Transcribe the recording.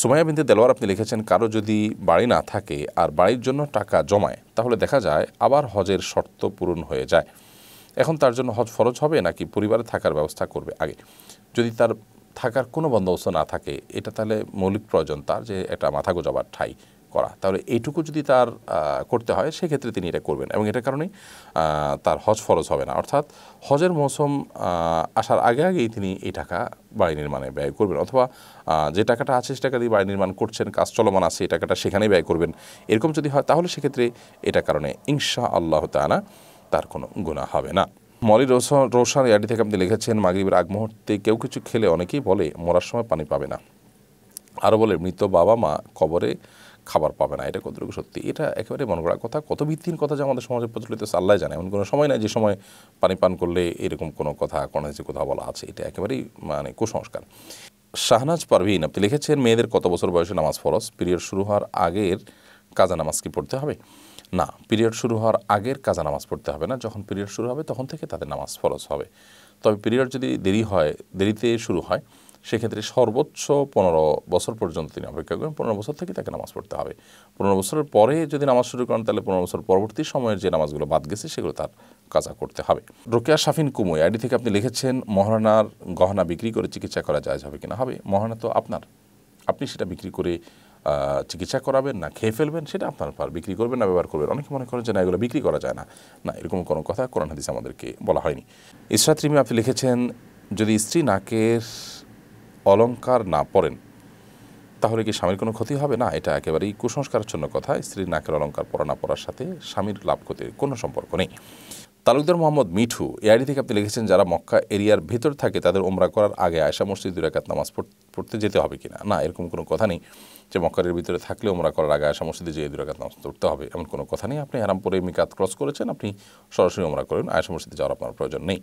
সুমাইয়া বিন্দু দেলোয়ার আপনি লিখেছেন কারো যদি বাড়ি না থাকে আর বাড়ির জন্য টাকা জমায় তাহলে দেখা যায় আবার হজের শর্ত পূরণ হয়ে যায় এখন তার জন্য হজ ফরজ হবে নাকি পরিবারে থাকার ব্যবস্থা করবে আগে যদি তার থাকার কোনো বন্দোবস্ত না থাকে এটা তাহলে মৌলিক প্রয়োজন তার যে এটা মাথা গোজাবার ঠাই করা তাহলে এইটুকু যদি তার করতে হয় সেক্ষেত্রে তিনি এটা করবেন এবং এটার কারণেই তার হজ ফরজ হবে না অর্থাৎ হজের মৌসুম আসার আগে আগেই তিনি এই টাকা বাড়ি নির্মাণে ব্যয় করবেন অথবা যে টাকাটা আছে সে টাকা দিয়ে বাড়ি নির্মাণ করছেন কাজ চলমান আছে এই টাকাটা সেখানেই ব্যয় করবেন এরকম যদি হয় তাহলে সেক্ষেত্রে এটা কারণে ইংসা আল্লাহ তানা তার কোনো গুণা হবে না মলি রোশন রোশন ইয়ার্ডি থেকে আপনি লিখেছেন মাগরীবের আগ মুহূর্তে কেউ কিছু খেলে অনেকেই বলে মরার সময় পানি পাবে না আরও বলে মৃত বাবা মা কবরে খাবার পাবে না এটা কতটুকু সত্যি এটা একেবারে মন করা কথা কত ভিত্তিহীন কথা যে আমাদের সমাজে প্রচলিত আল্লাহ জানে এমন কোনো সময় নাই যে সময় পানি পান করলে এরকম কোনো কথা কোনো যে কথা বলা আছে এটা একেবারেই মানে কুসংস্কার শাহনাজ পারভিন আপনি লিখেছেন মেয়েদের কত বছর বয়সে নামাজ ফরজ পিরিয়ড শুরু হওয়ার আগের কাজা নামাজ কি পড়তে হবে না পিরিয়ড শুরু হওয়ার আগের কাজা নামাজ পড়তে হবে না যখন পিরিয়ড শুরু হবে তখন থেকে তাদের নামাজ ফরজ হবে তবে পিরিয়ড যদি দেরি হয় দেরিতে শুরু হয় সেক্ষেত্রে সর্বোচ্চ পনেরো বছর পর্যন্ত তিনি অপেক্ষা করেন পনেরো বছর থেকে তাকে নামাজ পড়তে হবে পনেরো বছরের পরে যদি নামাজ শুরু করেন তাহলে পনেরো বছর পরবর্তী সময়ের যে নামাজগুলো বাদ গেছে সেগুলো তার কাজা করতে হবে রোকেয়া শাফিন কুমুই আইডি থেকে আপনি লিখেছেন মহারণার গহনা বিক্রি করে চিকিৎসা করা যায় যাবে কিনা হবে মহারণা তো আপনার আপনি সেটা বিক্রি করে চিকিৎসা করাবেন না খেয়ে ফেলবেন সেটা আপনার পার বিক্রি করবেন না ব্যবহার করবেন অনেকে মনে করেন যে না এগুলো বিক্রি করা যায় না না এরকম কোনো কথা কোরআন হাদিস আমাদেরকে বলা হয়নি ইসরাত রিমি আপনি লিখেছেন যদি স্ত্রী নাকের অলঙ্কার না পরেন তাহলে কি স্বামীর কোনো ক্ষতি হবে না এটা একেবারেই কুসংস্কারচ্ছন্ন কথা স্ত্রীর নাকের অলঙ্কার পরা না পড়ার সাথে স্বামীর লাভ ক্ষতির কোনো সম্পর্ক নেই তালুকদার মোহাম্মদ মিঠু এ আইডি থেকে আপনি লিখেছেন যারা মক্কা এরিয়ার ভেতর থাকে তাদের ওমরা করার আগে আয়সা মসজিদ দুরাকাত নামাজ পড়তে যেতে হবে কিনা না এরকম কোনো কথা নেই যে মক্কারের ভিতরে থাকলে ওমরা করার আগে আয়সা মসজিদে যেয়ে দুরাকাত নামাজ পড়তে হবে এমন কোনো কথা নেই আপনি হারামপুরে মিকাত ক্রস করেছেন আপনি সরাসরি ওমরা করেন আয়সা মসজিদে যাওয়ার আপনার প্রয়োজন নেই